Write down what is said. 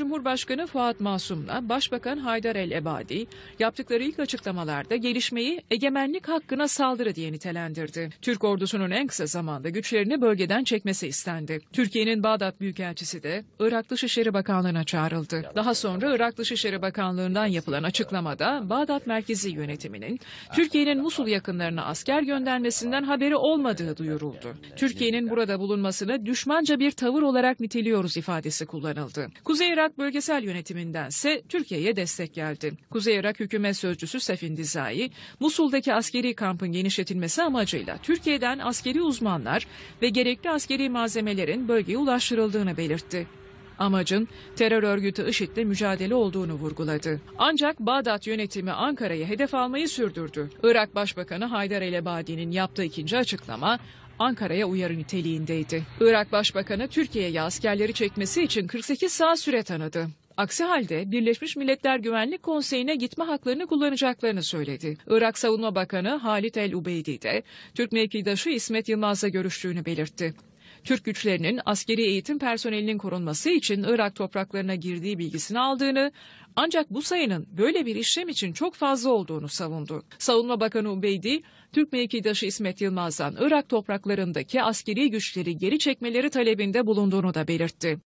Cumhurbaşkanı Fuat Masum'la Başbakan Haydar El Ebadi yaptıkları ilk açıklamalarda gelişmeyi egemenlik hakkına saldırı diye nitelendirdi. Türk ordusunun en kısa zamanda güçlerini bölgeden çekmesi istendi. Türkiye'nin Bağdat Büyükelçisi de Irak Dışişleri Bakanlığı'na çağrıldı. Daha sonra Irak Dışişleri Bakanlığı'ndan yapılan açıklamada Bağdat Merkezi Yönetimi'nin Türkiye'nin Musul yakınlarına asker göndermesinden haberi olmadığı duyuruldu. Türkiye'nin burada bulunmasını düşmanca bir tavır olarak niteliyoruz ifadesi kullanıldı. Kuzey Irak Irak bölgesel yönetiminden ise Türkiye'ye destek geldi. Kuzey Irak hükümet sözcüsü Sefin Dizai, Musul'daki askeri kampın genişletilmesi amacıyla Türkiye'den askeri uzmanlar ve gerekli askeri malzemelerin bölgeye ulaştırıldığını belirtti. Amacın terör örgütü IŞİD'le mücadele olduğunu vurguladı. Ancak Bağdat yönetimi Ankara'yı hedef almayı sürdürdü. Irak Başbakanı Haydar Elebadi'nin yaptığı ikinci açıklama Ankara'ya uyarı niteliğindeydi. Irak Başbakanı Türkiye'ye askerleri çekmesi için 48 saat süre tanıdı. Aksi halde Birleşmiş Milletler Güvenlik Konseyi'ne gitme haklarını kullanacaklarını söyledi. Irak Savunma Bakanı Halit El Ubeydi de Türk mevkidaşı İsmet Yılmaz'la görüştüğünü belirtti. Türk güçlerinin askeri eğitim personelinin korunması için Irak topraklarına girdiği bilgisini aldığını ancak bu sayının böyle bir işlem için çok fazla olduğunu savundu. Savunma Bakanı Ubeydi, Türk mevkidaşı İsmet Yılmaz'dan Irak topraklarındaki askeri güçleri geri çekmeleri talebinde bulunduğunu da belirtti.